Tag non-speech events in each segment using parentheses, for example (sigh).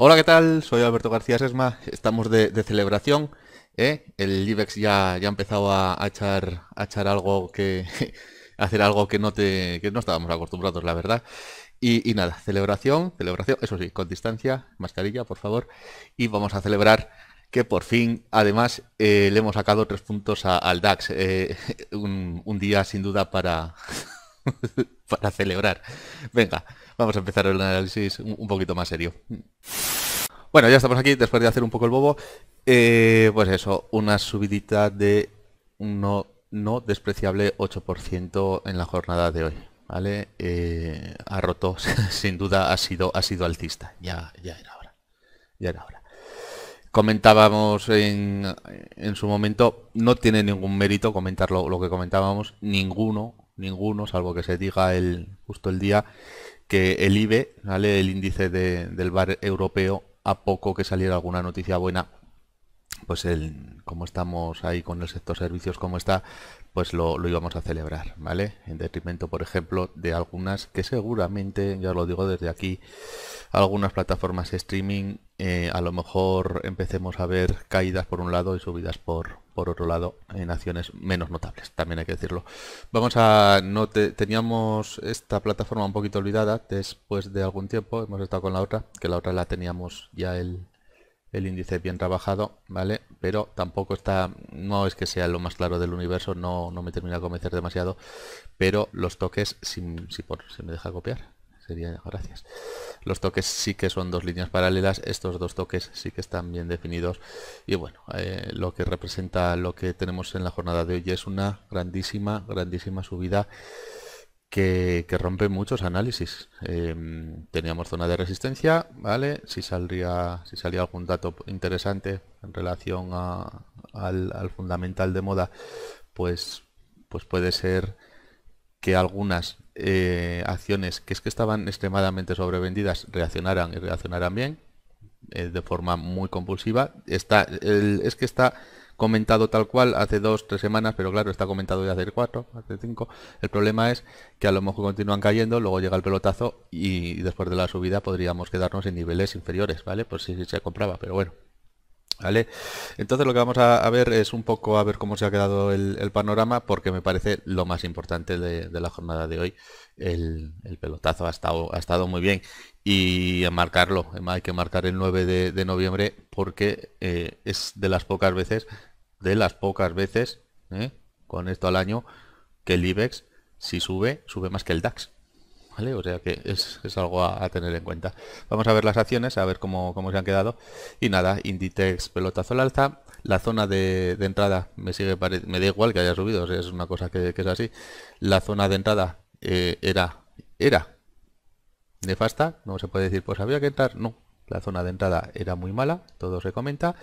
Hola, ¿qué tal? Soy Alberto García Sesma, estamos de, celebración. ¿eh? El IBEX ya, ya ha empezado a, echar, a echar algo que... (laughs) hacer algo que no, te, no estábamos acostumbrados, la verdad. Y, nada, celebración, celebración, eso sí, con distancia, mascarilla, por favor. Y vamos a celebrar que por fin, además, eh, le hemos sacado tres puntos al DAX. Eh, (laughs) un, día sin duda para, (laughs) para celebrar. Venga vamos a empezar el análisis un poquito más serio. Bueno, ya estamos aquí, después de hacer un poco el bobo. Eh, pues eso, una subidita de no, no despreciable 8% en la jornada de hoy. ¿Vale? Eh, ha roto, (laughs) sin duda ha sido, ha sido alcista. Ya, era hora. Ya era hora. Comentábamos en, su momento, no tiene ningún mérito comentar lo, que comentábamos, ninguno, ninguno, salvo que se diga el justo el día, que el IBE, ¿vale? el índice del bar europeo, a poco que saliera alguna noticia buena, pues el, como estamos ahí con el sector servicios como está, pues lo, íbamos a celebrar, ¿vale? En detrimento, por ejemplo, de algunas que seguramente, ya lo digo desde aquí, algunas plataformas streaming, eh, a lo mejor empecemos a ver caídas por un lado y subidas por, por otro lado, en acciones menos notables, también hay que decirlo. Vamos a... No teníamos esta plataforma un poquito olvidada después de algún tiempo, hemos estado con la otra, que la otra la teníamos ya el, el índice bien trabajado, ¿vale? Pero tampoco está, no es que sea lo más claro del universo, no, no me termina de convencer demasiado, pero los toques, si, por, si me deja copiar, sería, gracias. Los toques sí que son dos líneas paralelas, estos dos toques sí que están bien definidos. Y bueno, eh, lo que representa lo que tenemos en la jornada de hoy es una grandísima, grandísima subida que, rompe muchos análisis. Em, teníamos zona de resistencia, ¿vale? Si saldría, si salía algún dato interesante en relación al, fundamental de moda, pues, pues puede ser que algunas eh, acciones que es que estaban extremadamente sobrevendidas reaccionaran y reaccionarán bien eh, de forma muy compulsiva. Está, es que está comentado tal cual hace dos, tres semanas, pero claro, está comentado ya hace cuatro, hace cinco. El problema es que a lo mejor continúan cayendo, luego llega el pelotazo y, después de la subida podríamos quedarnos en niveles inferiores, ¿vale? Pues si se compraba, pero bueno. Entonces lo que vamos a, ver es un poco a ver cómo se ha quedado el, panorama, porque me parece lo más importante de, la jornada de hoy. El, pelotazo ha estado, ha estado muy bien. Y a marcarlo, hay que marcar el 9 de, noviembre, porque eh, es de las pocas veces, de las pocas veces, ¿eh? con esto al año, que el IBEX, si sube, sube más que el DAX. O sea que es, es algo a, tener en cuenta. Vamos a ver las acciones, a ver cómo, se han quedado. Y nada, Inditex pelotazo al alza. La zona de, entrada me sigue me da igual que haya subido, es una cosa que, es así. La zona de entrada eh, era, era nefasta, no se puede decir, pues había que entrar, no, la zona de entrada era muy mala, todo se comenta,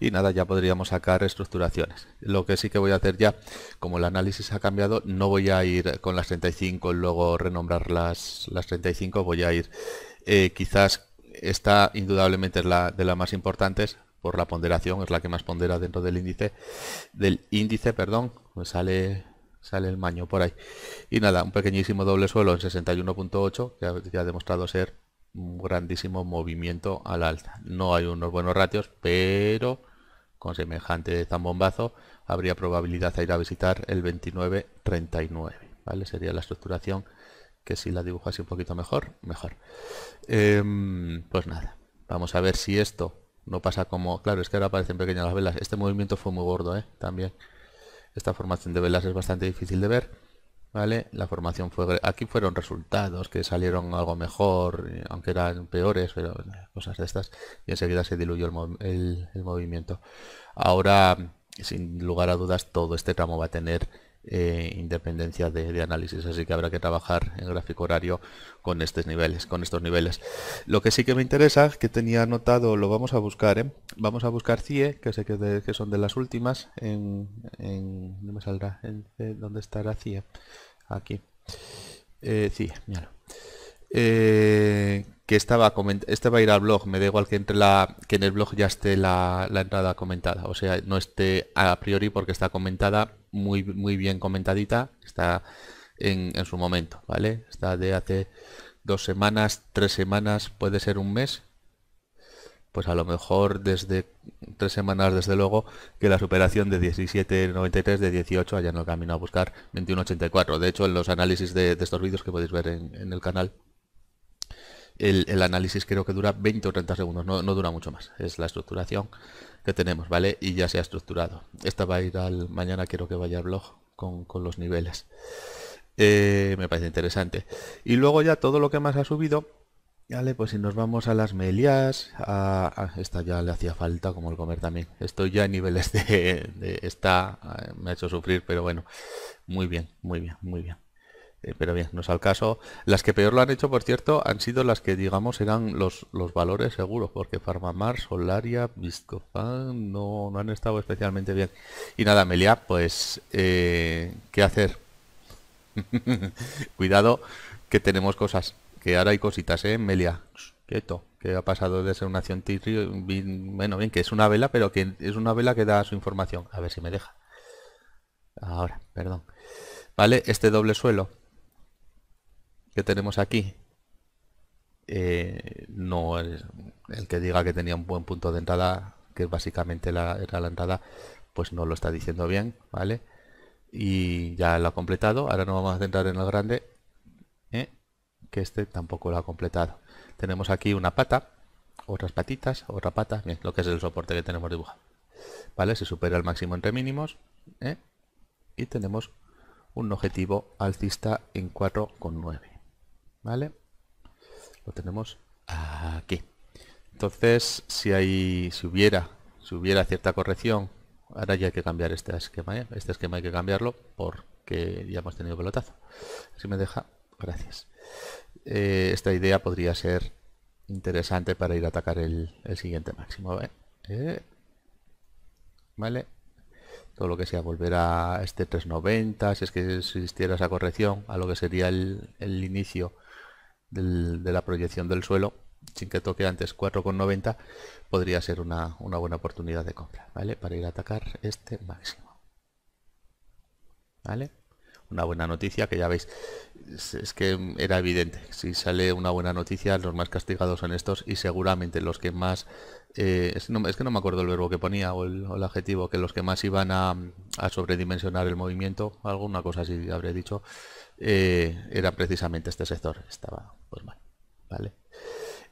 y nada, ya podríamos sacar reestructuraciones. Lo que sí que voy a hacer ya, como el análisis ha cambiado, no voy a ir con las 35 y luego renombrar las, las 35, voy a ir eh, quizás esta indudablemente es la de las más importantes por la ponderación, es la que más pondera dentro del índice, del índice, perdón, pues sale sale el maño por ahí. Y nada, un pequeñísimo doble suelo en 61.8, que ya ha demostrado ser un grandísimo movimiento al alza. No hay unos buenos ratios, pero con semejante zambombazo habría probabilidad de ir a visitar el 29.39. ¿vale? Sería la estructuración que si la dibujase un poquito mejor, mejor. Em, pues nada, vamos a ver si esto no pasa como... Claro, es que ahora aparecen pequeñas las velas. Este movimiento fue muy gordo, ¿eh? También. Esta formación de velas es bastante difícil de ver ¿vale? La formación fue... Aquí fueron resultados que salieron algo mejor, eh, aunque eran peores, pero eh, cosas de estas, y enseguida se diluyó el, el movimiento. Ahora, sin lugar a dudas, todo este tramo va a tener eh, independencia de, análisis, así que habrá que trabajar en gráfico horario con estos niveles, con estos niveles. Lo que sí que me interesa, que tenía anotado, lo vamos a buscar, ¿eh? vamos a buscar CIE, que sé que, son de las últimas, en, en no me saldrá, ¿dónde estará CIE? Aquí, eh, CIE, que estaba este va a ir al blog, me da igual que entre la que en el blog ya esté la, entrada comentada, o sea, no esté a priori porque está comentada muy muy bien comentadita, está en, su momento, ¿vale? Está de hace dos semanas, tres semanas, puede ser un mes. Pues a lo mejor desde tres semanas, desde luego, que la superación de 17.93 de 18 allá en el camino a buscar 21.84. De hecho, en los análisis de, estos vídeos que podéis ver en el canal, el, análisis creo que dura 20 o 30 segundos, no, dura mucho más. Es la estructuración que tenemos, ¿vale? Y ya se ha estructurado. Esta va a ir al mañana, quiero que vaya al blog con, con los niveles. Eh, me parece interesante. Y luego ya todo lo que más ha subido, Vale, pues si nos vamos a las melias, a, esta ya le hacía falta como el comer también. Estoy ya en niveles de, de esta, eh, me ha hecho sufrir, pero bueno, muy bien, muy bien, muy bien. Eh, pero bien, no es al caso. Las que peor lo han hecho, por cierto, han sido las que, digamos, eran los, valores seguros, porque Farmamar, Solaria, Viscofan no, no han estado especialmente bien. Y nada, Melia, pues, eh, ¿qué hacer? (laughs) Cuidado, que tenemos cosas, que ahora hay cositas, ¿eh? Melia, quieto, que ha pasado de ser una acción bueno, bien, que es una vela, pero que es una vela que da su información. A ver si me deja. Ahora, perdón. Vale, este doble suelo que tenemos aquí eh, no el que diga que tenía un buen punto de entrada, que básicamente la, era la entrada, pues no lo está diciendo bien, ¿vale? Y ya lo ha completado, ahora no vamos a centrar en el grande, ¿eh? que este tampoco lo ha completado. Tenemos aquí una pata, otras patitas, otra pata, lo que es el soporte que tenemos dibujado. ¿Vale? Se supera el máximo entre mínimos ¿eh? y tenemos un objetivo alcista en 4,9. ¿Vale? Lo tenemos aquí. Entonces, si hay, si hubiera, si hubiera cierta corrección, ahora ya hay que cambiar este esquema, ¿eh? este esquema hay que cambiarlo porque ya hemos tenido pelotazo. Si me deja, gracias. Eh, esta idea podría ser interesante para ir a atacar el, siguiente máximo. ¿eh? Eh, vale, todo lo que sea volver a este 390, si es que existiera esa corrección, a lo que sería el inicio de la proyección del suelo, sin que toque antes 4,90, podría ser una, buena oportunidad de compra, ¿vale? Para ir a atacar este máximo. ¿Vale? Una buena noticia que ya veis, es, que era evidente, si sale una buena noticia, los más castigados son estos y seguramente los que más eh, es, no, que no me acuerdo el verbo que ponía o el, adjetivo, que los que más iban a, sobredimensionar el movimiento, alguna cosa así habré dicho, eh, era precisamente este sector. Estaba pues vale.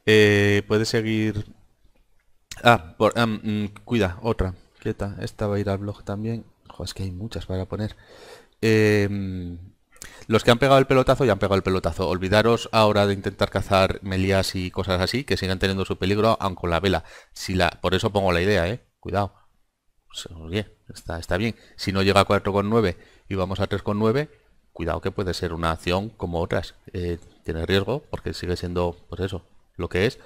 Eh, puedes seguir... Ah, ah mm, cuida, otra. Quieta, esta va a ir al blog también. es que hay muchas para poner. Eh, los que han pegado el pelotazo ya han pegado el pelotazo. Olvidaros ahora de intentar cazar melías y cosas así, que sigan teniendo su peligro, aun con la vela. Si la, por eso pongo la idea, ¿eh? Cuidado. está, está bien. Si no llega a 4,9 y vamos a 3,9, cuidado que puede ser una acción como otras. Eh, tiene riesgo, porque sigue siendo, pues eso, lo que es,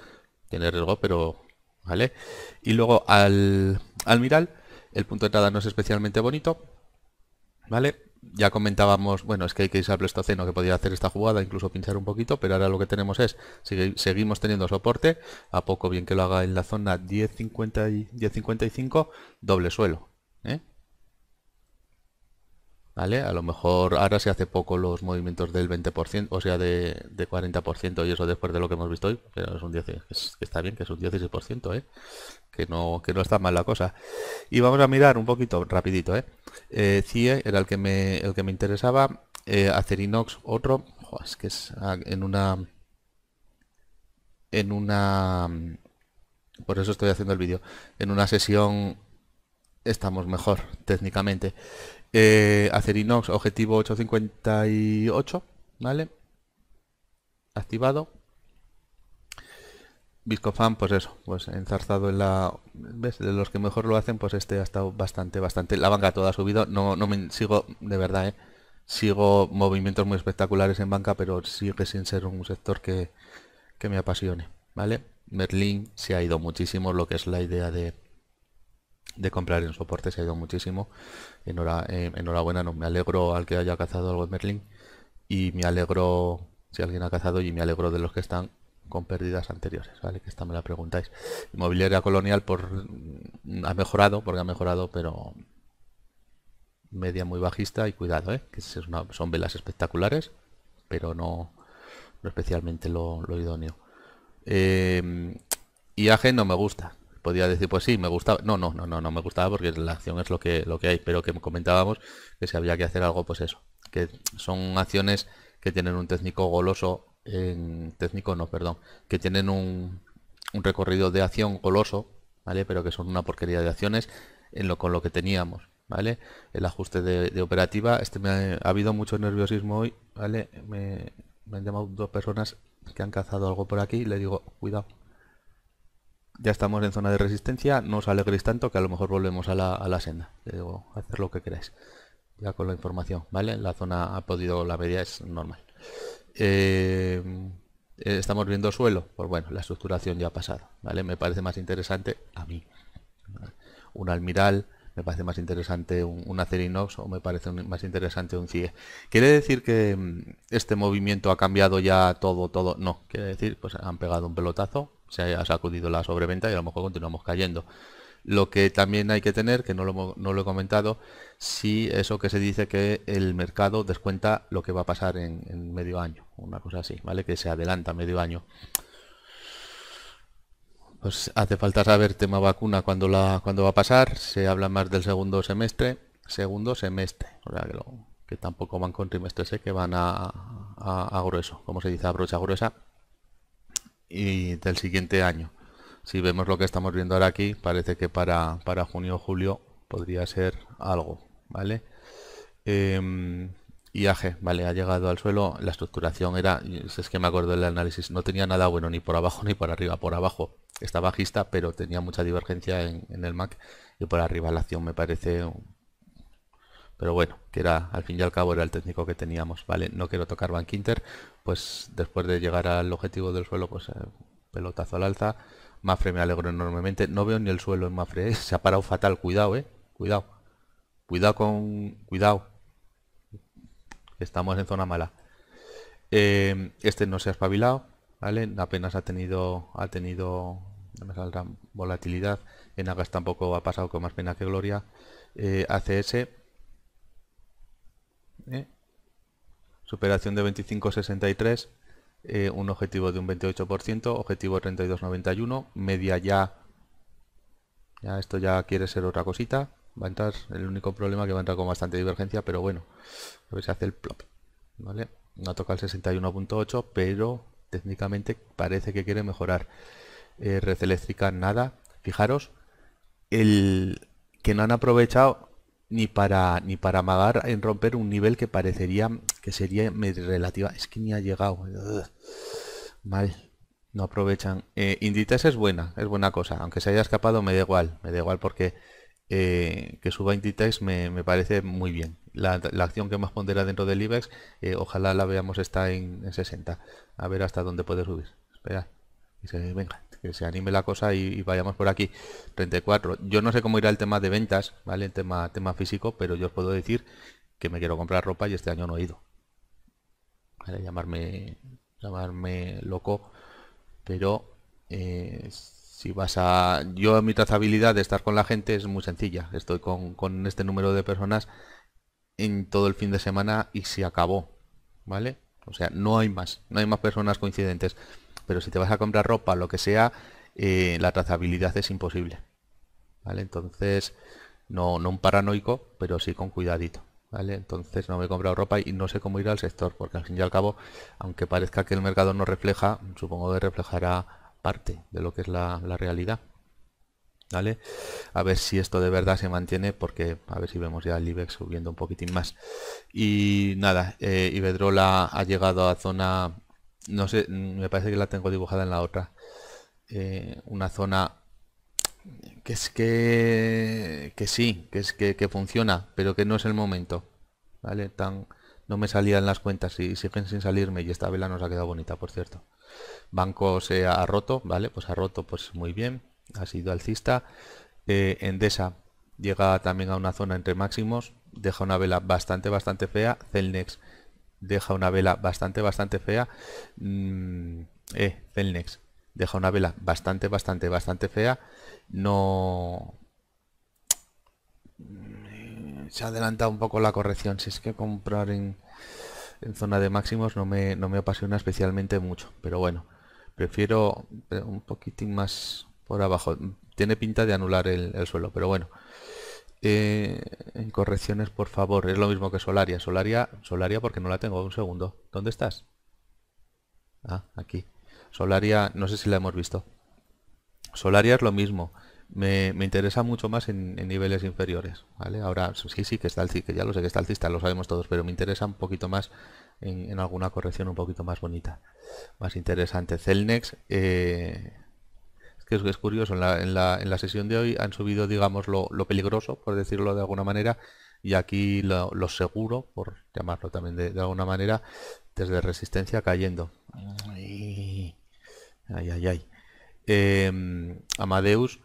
tiene riesgo, pero ¿vale? Y luego al, al Miral, el punto de entrada no es especialmente bonito, ¿vale? Ya comentábamos, bueno, es que hay que irse al Pleistoceno que podía hacer esta jugada, incluso pinchar un poquito, pero ahora lo que tenemos es, seguimos teniendo soporte, a poco bien que lo haga en la zona 10.55, y 10 doble suelo, ¿eh? A lo mejor ahora se hace poco los movimientos del 20%, o sea, de, 40% y eso después de lo que hemos visto hoy, pero es un 10, está bien que es un 16%, ¿eh? Que no, que no está mal la cosa. Y vamos a mirar un poquito, rapidito, ¿eh? eh CIE era el que me, el que me interesaba, eh, Acerinox otro, es que es ah, en una... En una... Por eso estoy haciendo el vídeo. En una sesión estamos mejor técnicamente. Eh, Acerinox, objetivo 858, ¿vale? Activado. Viscofan, pues eso, pues enzarzado en la... ¿Ves? De los que mejor lo hacen, pues este ha estado bastante, bastante... La banca toda ha subido, no, no me sigo, de verdad, ¿eh? Sigo movimientos muy espectaculares en banca, pero sigue sin ser un sector que, que me apasione, ¿vale? Merlin se ha ido muchísimo, lo que es la idea de, de comprar en soporte, se ha ido muchísimo. en eh, enhorabuena, no, me alegro al que haya cazado algo en Merlin y me alegro si alguien ha cazado y me alegro de los que están con pérdidas anteriores, ¿vale? Que esta me la preguntáis. Inmobiliaria colonial por mm, ha mejorado, porque ha mejorado, pero media muy bajista y cuidado, ¿eh? Que son velas espectaculares, pero no, especialmente lo, idóneo. y eh, mm, IAG no me gusta, podía decir, pues sí, me gustaba. No, no, no, no, no me gustaba porque la acción es lo que, lo que hay, pero que comentábamos que si había que hacer algo, pues eso. Que son acciones que tienen un técnico goloso, técnico no, perdón, que tienen un, recorrido de acción goloso, ¿vale? Pero que son una porquería de acciones en lo, con lo que teníamos. ¿Vale? El ajuste de, operativa, este me ha, habido mucho nerviosismo hoy, ¿vale? Me, me han llamado dos personas que han cazado algo por aquí le digo, cuidado, ya estamos en zona de resistencia, no os alegréis tanto que a lo mejor volvemos a la, senda. Le hacer lo que queráis. Ya con la información, ¿vale? La zona ha podido, la media es normal. Eh, eh, estamos viendo suelo, pues bueno, la estructuración ya ha pasado, ¿vale? Me parece más interesante a mí. Un almiral, me parece más interesante un, un acerinox o me parece más interesante un CIE. ¿Quiere decir que mm, este movimiento ha cambiado ya todo, todo? No, quiere decir, pues han pegado un pelotazo, se ha sacudido la sobreventa y a lo mejor continuamos cayendo. Lo que también hay que tener, que no lo, he comentado, si eso que se dice que el mercado descuenta lo que va a pasar en, medio año, una cosa así, ¿vale? Que se adelanta medio año. Pues hace falta saber tema vacuna cuando la cuando va a pasar, se habla más del segundo semestre, segundo semestre, o sea que, tampoco van con trimestres, ¿eh? que van a, a grueso, como se dice, a brocha gruesa y del siguiente año. Si vemos lo que estamos viendo ahora aquí, parece que para, para junio o julio podría ser algo, ¿vale? Em, y IAG, vale, ha llegado al suelo, la estructuración era, es que me acuerdo del análisis, no tenía nada bueno ni por abajo (laughs) ni por arriba, por abajo está bajista, pero tenía mucha divergencia en, el MAC y por arriba la acción me parece pero bueno, que era al fin y al cabo era el técnico que teníamos, vale, no quiero tocar Van pues después de llegar al objetivo del suelo, pues eh, pelotazo al alza, Mafre me alegro enormemente, no veo ni el suelo en Mafre, ¿eh? (laughs) se ha parado fatal, cuidado, eh, cuidado, cuidado con, cuidado, estamos en zona mala. Eh, este no se ha espabilado, ¿vale? Apenas ha tenido, ha tenido, no me saldrá, volatilidad, en Agas tampoco ha pasado con más pena que gloria, ACS superación de 25,63, eh, un objetivo de un 28%, objetivo 32,91, media ya, ya esto ya quiere ser otra cosita, va a entrar, el único problema que va a entrar con bastante divergencia, pero bueno, a ver si hace el plop, ¿vale? No toca el 61.8, pero técnicamente parece que quiere mejorar. Eh, red eléctrica nada, fijaros, el que no han aprovechado ni para ni para amagar en romper un nivel que parecería que sería relativa es que ni ha llegado mal no aprovechan eh, Inditex es buena es buena cosa aunque se haya escapado me da igual me da igual porque eh, que suba Inditex me, parece muy bien la, la, acción que más pondera dentro del IBEX eh, ojalá la veamos está en, en, 60 a ver hasta dónde puede subir espera y se venga que se anime la cosa y, vayamos por aquí. 34. Yo no sé cómo irá el tema de ventas, ¿vale? El tema, tema físico, pero yo os puedo decir que me quiero comprar ropa y este año no he ido. ¿Vale? Llamarme, llamarme loco, pero eh, si vas a... Yo mi trazabilidad de estar con la gente es muy sencilla. Estoy con, con este número de personas en todo el fin de semana y se acabó. ¿Vale? O sea, no hay más, no hay más personas coincidentes pero si te vas a comprar ropa, lo que sea, eh, la trazabilidad es imposible. ¿Vale? Entonces, no, no un paranoico, pero sí con cuidadito. ¿Vale? Entonces no me he comprado ropa y no sé cómo ir al sector, porque al fin y al cabo, aunque parezca que el mercado no refleja, supongo que reflejará parte de lo que es la, realidad. ¿Vale? A ver si esto de verdad se mantiene, porque a ver si vemos ya el IBEX subiendo un poquitín más. Y nada, eh, ha llegado a zona no sé, me parece que la tengo dibujada en la otra. Eh, una zona que es que, que sí, que es que, funciona, pero que no es el momento. ¿Vale? Tan, no me salían las cuentas y siguen sin salirme y esta vela nos ha quedado bonita, por cierto. Banco se ha roto, ¿vale? Pues ha roto, pues muy bien. Ha sido alcista. Eh, Endesa llega también a una zona entre máximos. Deja una vela bastante, bastante fea. Celnex deja una vela bastante, bastante fea. Mm, eh, deja una vela bastante, bastante, bastante fea. No... Mm, se ha adelantado un poco la corrección. Si es que comprar en, zona de máximos no me, no me apasiona especialmente mucho. Pero bueno, prefiero un poquitín más por abajo. Tiene pinta de anular el suelo, pero bueno. Eh, en correcciones, por favor. Es lo mismo que Solaria. Solaria, Solaria porque no la tengo. Un segundo. ¿Dónde estás? Ah, aquí. Solaria, no sé si la hemos visto. Solaria es lo mismo. Me, interesa mucho más en, niveles inferiores. ¿vale? Ahora sí, sí que está el que ya lo sé que está el cista, lo sabemos todos, pero me interesa un poquito más en, alguna corrección un poquito más bonita. Más interesante. Celnex, eh, que es, curioso, en la, sesión de hoy han subido, digamos, lo, peligroso, por decirlo de alguna manera, y aquí lo, seguro, por llamarlo también de, alguna manera, desde resistencia cayendo. ay, ay. Em, Amadeus,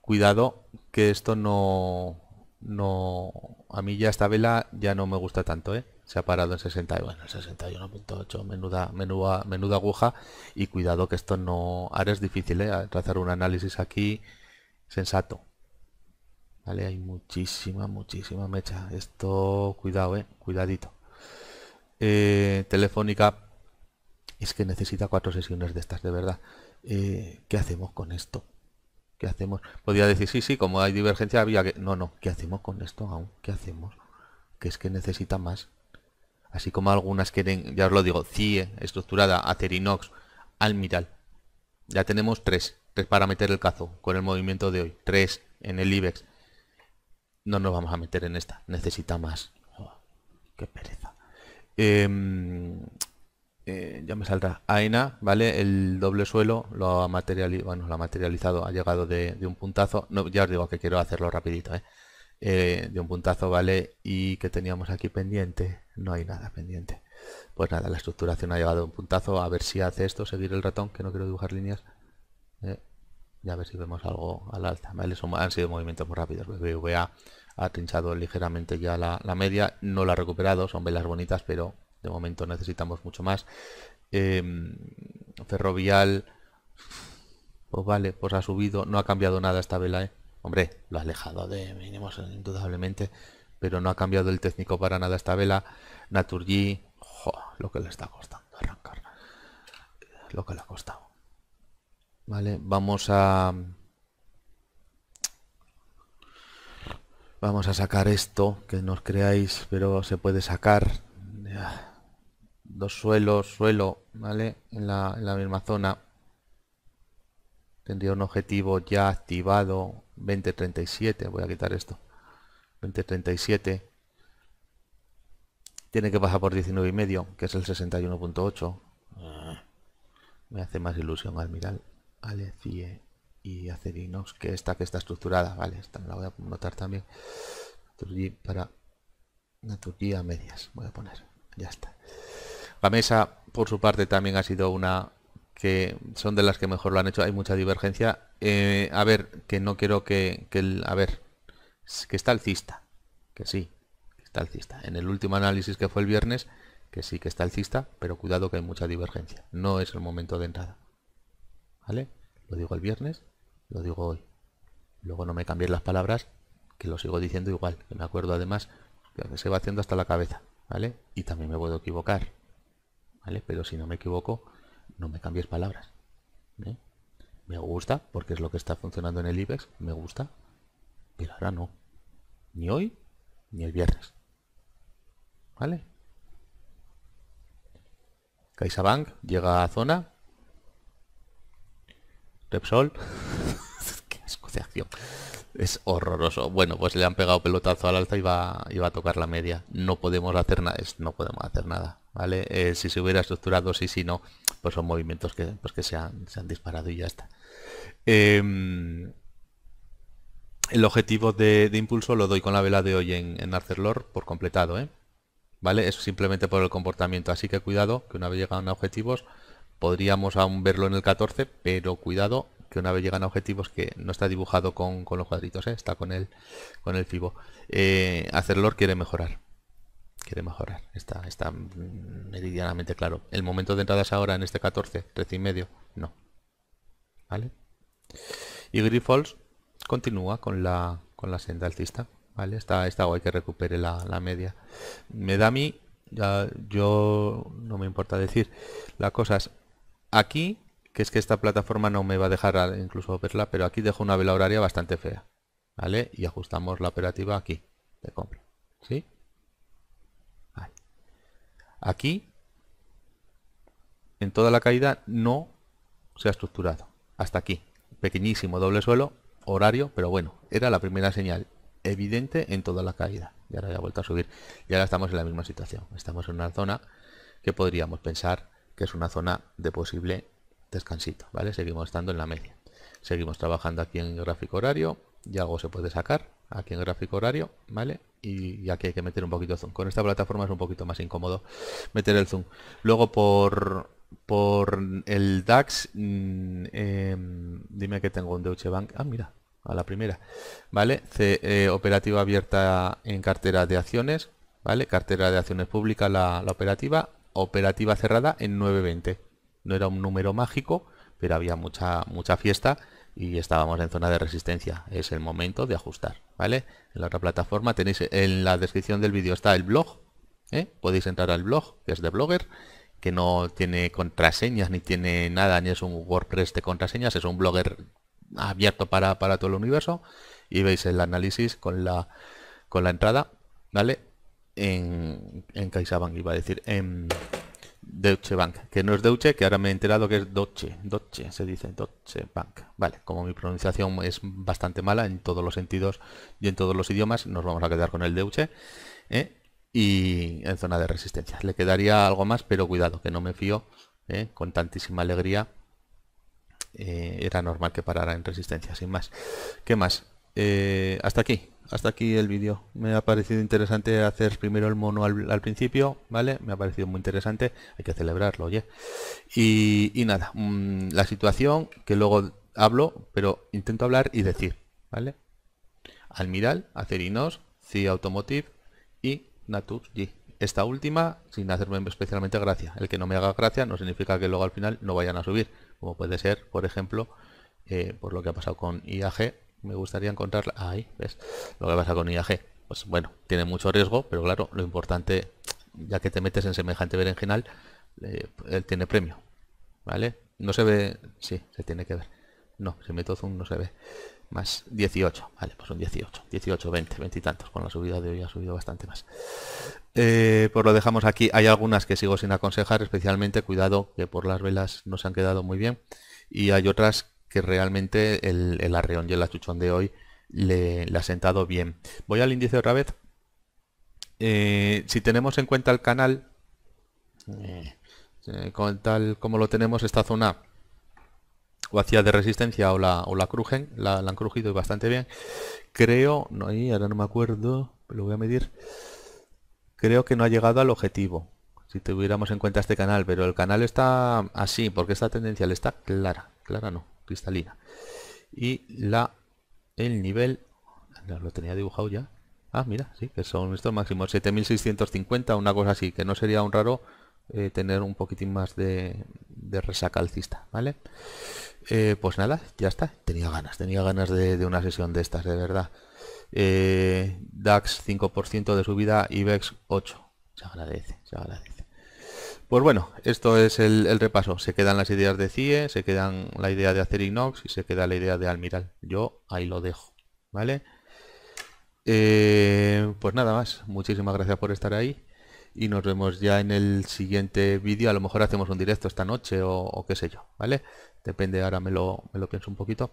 cuidado que esto no, no... A mí ya esta vela ya no me gusta tanto, ¿eh? se ha parado en 60, bueno, 61.8, menuda, menuda, menuda aguja. Y cuidado que esto no, ahora es difícil, ¿eh? Trazar un análisis aquí sensato. Vale, hay muchísima, muchísima mecha. Esto, cuidado, ¿eh? Cuidadito. Eh, telefónica, es que necesita cuatro sesiones de estas, de verdad. Eh, ¿Qué hacemos con esto? ¿Qué hacemos? Podría decir, sí, sí, como hay divergencia, había que... No, no, ¿qué hacemos con esto aún? ¿Qué hacemos? Que es que necesita más así como algunas quieren, ya os lo digo, CIE, estructurada, Acerinox, Almiral. Ya tenemos tres, tres para meter el cazo con el movimiento de hoy, tres en el IBEX. No nos vamos a meter en esta, necesita más. Oh, qué pereza. Em, eh, ya me saldrá AENA, ¿vale? El doble suelo lo ha materializado, bueno, lo ha materializado, ha llegado de, un puntazo. No, ya os digo que quiero hacerlo rapidito, ¿eh? Eh, de un puntazo, ¿vale? Y que teníamos aquí pendiente no hay nada pendiente. Pues nada, la estructuración ha llevado un puntazo. A ver si hace esto, seguir el ratón, que no quiero dibujar líneas. ya eh, y a ver si vemos algo al alza. ¿vale? Son, han sido movimientos muy rápidos. Pues BVA ha trinchado ligeramente ya la, media. No la ha recuperado, son velas bonitas, pero de momento necesitamos mucho más. Em, ferrovial, pues vale, pues ha subido. No ha cambiado nada esta vela, ¿eh? Hombre, lo ha alejado de mínimos indudablemente pero no ha cambiado el técnico para nada esta vela. Naturgy, lo que le está costando arrancar. Lo que le ha costado. Vale, vamos a... Vamos a sacar esto, que no os creáis, pero se puede sacar. Dos suelos, suelo, ¿vale? En la, en la misma zona. Tendría un objetivo ya activado, 2037. Voy a quitar esto. 37 tiene que pasar por 19 y medio, que es el 61.8. Ah. Me hace más ilusión almiral Alecie y Acerinos que esta que está estructurada. Vale, esta la voy a notar también. Para una Turquía medias, voy a poner. Ya está. La mesa, por su parte, también ha sido una que son de las que mejor lo han hecho. Hay mucha divergencia. Eh, a ver, que no quiero que, que el, a ver, que está alcista, que sí, que está alcista. En el último análisis que fue el viernes, que sí que está alcista, pero cuidado que hay mucha divergencia. No es el momento de entrada. ¿Vale? Lo digo el viernes, lo digo hoy. Luego no me cambies las palabras, que lo sigo diciendo igual, que me acuerdo además que se va haciendo hasta la cabeza, ¿vale? Y también me puedo equivocar, ¿vale? Pero si no me equivoco, no me cambies palabras. ¿eh? Me gusta, porque es lo que está funcionando en el IBEX, me gusta, pero ahora no. Ni hoy, ni el viernes. ¿Vale? CaixaBank llega a zona. Repsol. (laughs) Qué asco Es horroroso. Bueno, pues le han pegado pelotazo al alza y va, a tocar la media. No podemos hacer nada. No podemos hacer nada. ¿Vale? Eh, si se hubiera estructurado sí, sí, no. Pues son movimientos que, pues se, han, se han disparado y ya está. Em, el objetivo de, impulso lo doy con la vela de hoy en, en Arcelor por completado, ¿eh? ¿Vale? Es simplemente por el comportamiento, así que cuidado, que una vez llegan a objetivos, podríamos aún verlo en el 14, pero cuidado, que una vez llegan a objetivos que no está dibujado con, los cuadritos, ¿eh? está con el, con el FIBO. Eh, Arcelor quiere mejorar, quiere mejorar, está, está meridianamente claro. El momento de entradas ahora en este 14, 13 y medio, no. ¿Vale? Y Grifols continúa con la, con la senda altista. ¿Vale? Está, está guay que recupere la, media. Me da a mí, ya, yo no me importa decir La cosa es... Aquí, que es que esta plataforma no me va a dejar incluso verla, pero aquí dejo una vela horaria bastante fea. ¿Vale? Y ajustamos la operativa aquí de compra. ¿Sí? Aquí, en toda la caída, no se ha estructurado. Hasta aquí. Pequeñísimo doble suelo, horario, pero bueno, era la primera señal evidente en toda la caída. Y ahora ya ha vuelto a subir. Y ahora estamos en la misma situación. Estamos en una zona que podríamos pensar que es una zona de posible descansito, ¿vale? Seguimos estando en la media. Seguimos trabajando aquí en gráfico horario y algo se puede sacar aquí en gráfico horario, ¿vale? Y, aquí hay que meter un poquito zoom. Con esta plataforma es un poquito más incómodo meter el zoom. Luego por por el DAX, mm, em, dime que tengo un Deutsche Bank. Ah, mira, a la primera. ¿Vale? C, eh, operativa abierta en cartera de acciones. ¿Vale? Cartera de acciones pública, la, operativa. Operativa cerrada en 920. No era un número mágico, pero había mucha, mucha fiesta y estábamos en zona de resistencia. Es el momento de ajustar, ¿vale? En la otra plataforma tenéis en la descripción del vídeo está el blog, ¿eh? podéis entrar al blog, que es de Blogger, que no tiene contraseñas ni tiene nada, ni es un WordPress de contraseñas, es un blogger abierto para, para todo el universo y veis el análisis con la con la entrada, ¿vale? En, en CaixaBank iba a decir, en Deutsche Bank, que no es Deutsche, que ahora me he enterado que es Deutsche, Deutsche, se dice Deutsche Bank. Vale, como mi pronunciación es bastante mala en todos los sentidos y en todos los idiomas, nos vamos a quedar con el Deutsche. ¿eh? y en zona de resistencia. Le quedaría algo más, pero cuidado, que no me fío ¿eh? con tantísima alegría. Eh, era normal que parara en resistencia, sin más. ¿Qué más? Eh, hasta aquí, hasta aquí el vídeo. Me ha parecido interesante hacer primero el mono al, principio, ¿vale? Me ha parecido muy interesante, hay que celebrarlo, Y, nada, mm, la situación que luego hablo, pero intento hablar y decir, ¿vale? Almiral, Acerinos, C Automotive y Natus G. Esta última sin hacerme especialmente gracia. El que no me haga gracia no significa que luego al final no vayan a subir. Como puede ser, por ejemplo, eh, por lo que ha pasado con IAG. Me gustaría encontrarla. Ahí, ¿ves? Lo que pasa con IAG. Pues bueno, tiene mucho riesgo, pero claro, lo importante, ya que te metes en semejante berenjenal, eh, él tiene premio. ¿Vale? No se ve. Sí, se tiene que ver. No, si meto zoom no se ve más 18, vale, pues un 18, 18, 20, 20 y tantos, con la subida de hoy ha subido bastante más. Eh, pues lo dejamos aquí, hay algunas que sigo sin aconsejar, especialmente cuidado que por las velas no se han quedado muy bien y hay otras que realmente el, arreón y el achuchón de hoy le, ha sentado bien. Voy al índice otra vez. Eh, si tenemos en cuenta el canal, eh. con tal como lo tenemos esta zona o hacía de resistencia o la, o la crujen, la, han crujido bastante bien. Creo, no, hay ahora no me acuerdo, lo voy a medir. Creo que no ha llegado al objetivo, si tuviéramos en cuenta este canal, pero el canal está así, porque esta tendencia está clara, clara no, cristalina. Y la el nivel, lo tenía dibujado ya. Ah, mira, sí, que son estos máximos 7650, una cosa así, que no sería un raro eh, tener un poquitín más de, de resaca alcista, ¿vale? Eh, pues nada, ya está. Tenía ganas, tenía ganas de, una sesión de estas, de verdad. Eh, DAX 5% de subida, IBEX 8. Se agradece, se agradece. Pues bueno, esto es el, repaso. Se quedan las ideas de CIE, se quedan la idea de hacer Inox y se queda la idea de Almiral. Yo ahí lo dejo, ¿vale? Eh, pues nada más. Muchísimas gracias por estar ahí y nos vemos ya en el siguiente vídeo. A lo mejor hacemos un directo esta noche o, qué sé yo, ¿vale? Depende, ahora me lo, me lo pienso un poquito.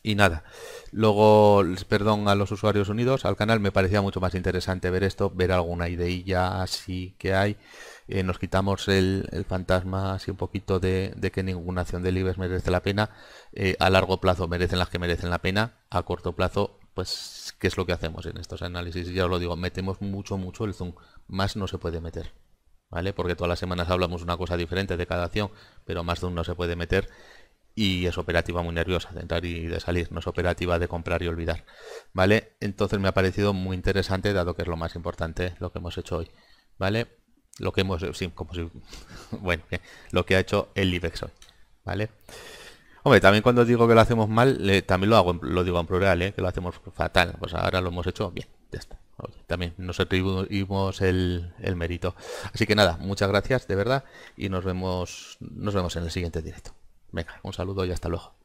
Y nada, luego, perdón a los usuarios unidos, al canal me parecía mucho más interesante ver esto, ver alguna ideilla así que hay. Eh, nos quitamos el, fantasma así un poquito de, que ninguna acción de libres merece la pena. Eh, a largo plazo merecen las que merecen la pena, a corto plazo, pues, ¿qué es lo que hacemos en estos análisis? Ya os lo digo, metemos mucho, mucho el zoom, más no se puede meter. ¿Vale? Porque todas las semanas hablamos una cosa diferente de cada acción, pero más de uno se puede meter y es operativa muy nerviosa de entrar y de salir, no es operativa de comprar y olvidar. ¿Vale? Entonces me ha parecido muy interesante, dado que es lo más importante lo que hemos hecho hoy. ¿Vale? Lo que hemos, sí, como si, (laughs) bueno, lo que ha hecho el IBEX hoy. ¿Vale? Hombre, también cuando digo que lo hacemos mal, también lo hago, lo digo en plural, ¿eh? que lo hacemos fatal. Pues ahora lo hemos hecho bien, ya está también nos atribuimos el, mérito. Así que nada, muchas gracias de verdad y nos vemos, nos vemos en el siguiente directo. Venga, un saludo y hasta luego.